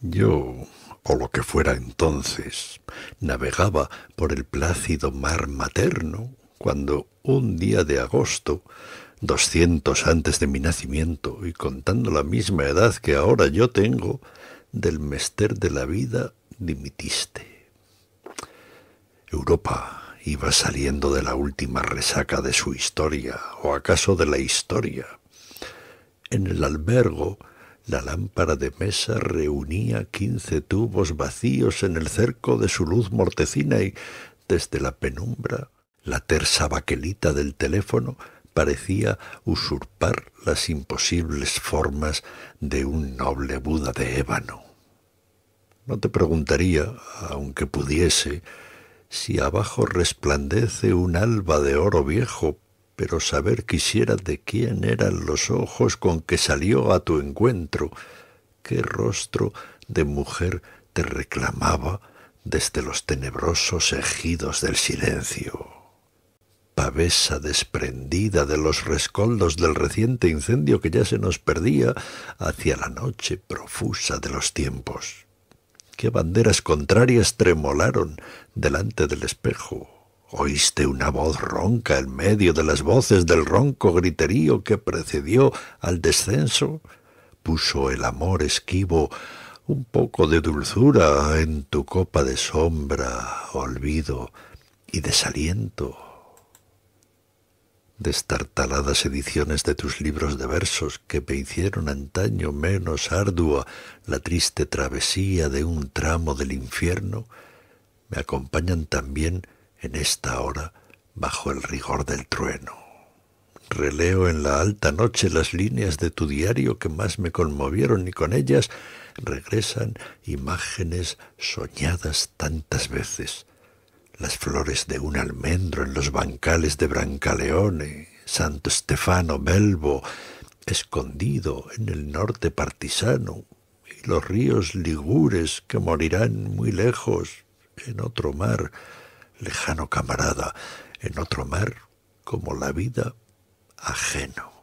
Yo, o lo que fuera entonces, navegaba por el plácido mar materno cuando un día de agosto, doscientos antes de mi nacimiento y contando la misma edad que ahora yo tengo, del mester de la vida dimitiste. Europa iba saliendo de la última resaca de su historia, o acaso de la historia. En el albergo la lámpara de mesa reunía quince tubos vacíos en el cerco de su luz mortecina y, desde la penumbra, la tersa baquelita del teléfono parecía usurpar las imposibles formas de un noble Buda de ébano. No te preguntaría, aunque pudiese, si abajo resplandece un alba de oro viejo pero saber quisiera de quién eran los ojos con que salió a tu encuentro, qué rostro de mujer te reclamaba desde los tenebrosos ejidos del silencio. Pavesa desprendida de los rescoldos del reciente incendio que ya se nos perdía hacia la noche profusa de los tiempos. Qué banderas contrarias tremolaron delante del espejo Oíste una voz ronca en medio de las voces del ronco griterío que precedió al descenso. Puso el amor esquivo un poco de dulzura en tu copa de sombra, olvido y desaliento. Destartaladas ediciones de tus libros de versos que me hicieron antaño menos ardua la triste travesía de un tramo del infierno, me acompañan también en esta hora bajo el rigor del trueno. Releo en la alta noche las líneas de tu diario que más me conmovieron y con ellas regresan imágenes soñadas tantas veces. Las flores de un almendro en los bancales de Brancaleone, Santo Stefano Belbo, escondido en el norte partisano, y los ríos ligures que morirán muy lejos en otro mar, lejano camarada, en otro mar como la vida ajeno.